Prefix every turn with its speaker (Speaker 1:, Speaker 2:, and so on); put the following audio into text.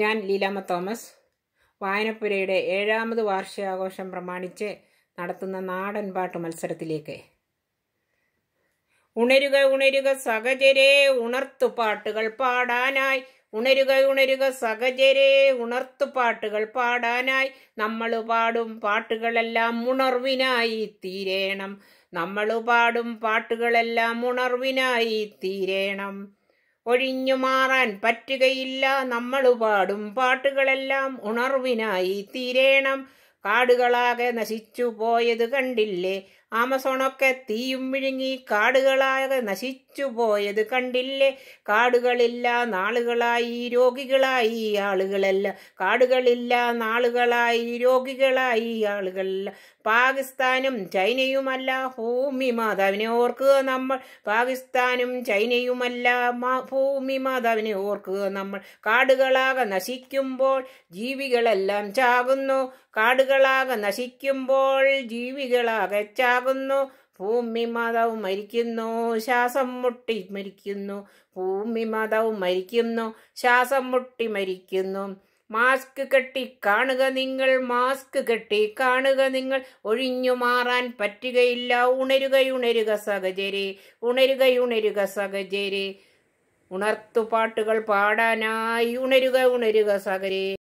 Speaker 1: ഞാൻ ലീലാമ തോമസ് വായനപ്പുരയുടെ ഏഴാമത് വാർഷികാഘോഷം പ്രമാണിച്ച് നടത്തുന്ന നാടൻ പാട്ട് മത്സരത്തിലേക്ക് ഉണരുക ഉണരുക സഹചരെ ഉണർത്തു പാട്ടുകൾ പാടാനായി ഉണരുക ഉണരുക സഹചരെ ഉണർത്തു പാട്ടുകൾ പാടാനായി നമ്മൾ പാടും പാട്ടുകളെല്ലാം ഉണർവിനായി തീരേണം നമ്മൾ പാടും പാട്ടുകളെല്ലാം ഉണർവിനായി തീരേണം ഒഴിഞ്ഞു മാറാൻ പറ്റുകയില്ല നമ്മൾ പാടും പാട്ടുകളെല്ലാം ഉണർവിനായി തീരേണം കാടുകളാകെ നശിച്ചു പോയത് കണ്ടില്ലേ ആമസോണൊക്കെ തീയും വിഴുങ്ങി നശിച്ചു പോയത് കണ്ടില്ലേ കാടുകളില്ല നാളുകളായി രോഗികളായി ആളുകളല്ല കാടുകളില്ല നാളുകളായി രോഗികളായി ആളുകളല്ല പാകിസ്ഥാനും ചൈനയുമല്ല ഭൂമി മാതാവിനെ ഓർക്കുക നമ്മൾ പാകിസ്ഥാനും ചൈനയുമല്ല ഭൂമി മാതാവിനെ ഓർക്കുക നമ്മൾ കാടുകളാകെ നശിക്കുമ്പോൾ ജീവികളെല്ലാം ചാകുന്നു കാടുകളാകെ നശിക്കുമ്പോൾ ജീവികളാകെ ചാകുന്നു ഉണ്ടാകുന്നു ഭൂമി മാതാവ് മരിക്കുന്നു ശ്വാസം മുട്ടി മരിക്കുന്നു ഭൂമി മാതാവ് മരിക്കുന്നു ശ്വാസം മുട്ടി മരിക്കുന്നു മാസ്ക് കെട്ടി കാണുക നിങ്ങൾ മാസ്ക് കെട്ടി കാണുക നിങ്ങൾ ഒഴിഞ്ഞു മാറാൻ പറ്റുകയില്ല ഉണരുകയുണരുക സഹചരി ഉണരുകയുണരുക സഹചരി ഉണർത്തുപാട്ടുകൾ പാടാനായി ഉണരുക ഉണരുക സഹരേ